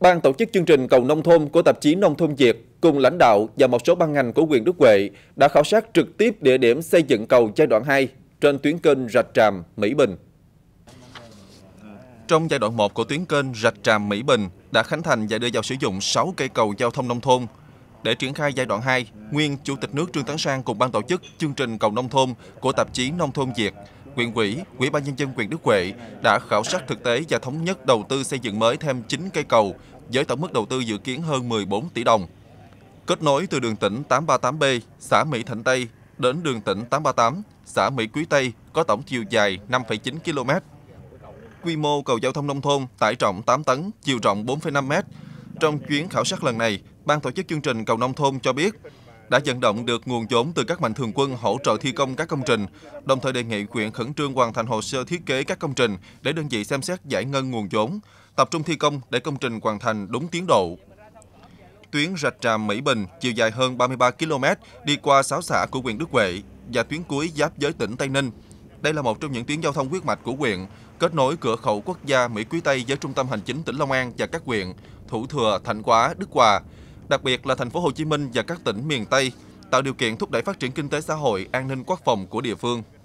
Ban tổ chức chương trình Cầu Nông Thôn của tạp chí Nông Thôn Việt cùng lãnh đạo và một số ban ngành của huyện Đức Huệ đã khảo sát trực tiếp địa điểm xây dựng cầu giai đoạn 2 trên tuyến kênh Rạch Tràm, Mỹ Bình. Trong giai đoạn 1 của tuyến kênh Rạch Tràm, Mỹ Bình đã khánh thành và đưa vào sử dụng 6 cây cầu giao thông nông thôn. Để triển khai giai đoạn 2, nguyên Chủ tịch nước Trương Tấn Sang cùng ban tổ chức chương trình Cầu Nông Thôn của tạp chí Nông Thôn Việt – quyền quỹ, Ủy ban nhân dân quyền Đức Huệ đã khảo sát thực tế và thống nhất đầu tư xây dựng mới thêm 9 cây cầu với tổng mức đầu tư dự kiến hơn 14 tỷ đồng. Kết nối từ đường tỉnh 838B, xã Mỹ Thạnh Tây đến đường tỉnh 838, xã Mỹ Quý Tây có tổng chiều dài 5,9 km. Quy mô cầu giao thông nông thôn tải trọng 8 tấn, chiều rộng 4,5 m. Trong chuyến khảo sát lần này, Ban tổ chức chương trình cầu nông thôn cho biết, đã vận động được nguồn vốn từ các mạnh thường quân hỗ trợ thi công các công trình, đồng thời đề nghị huyện khẩn trương hoàn thành hồ sơ thiết kế các công trình để đơn vị xem xét giải ngân nguồn vốn, tập trung thi công để công trình hoàn thành đúng tiến độ. Tuyến rạch tràm Mỹ Bình chiều dài hơn 33 km đi qua 6 xã của huyện Đức Huệ và tuyến cuối giáp giới tỉnh Tây Ninh. Đây là một trong những tuyến giao thông huyết mạch của huyện, kết nối cửa khẩu quốc gia Mỹ Quý Tây với trung tâm hành chính tỉnh Long An và các huyện Thủ Thừa, Thạnh Hóa, Đức Hòa, đặc biệt là thành phố Hồ Chí Minh và các tỉnh miền Tây, tạo điều kiện thúc đẩy phát triển kinh tế xã hội, an ninh quốc phòng của địa phương.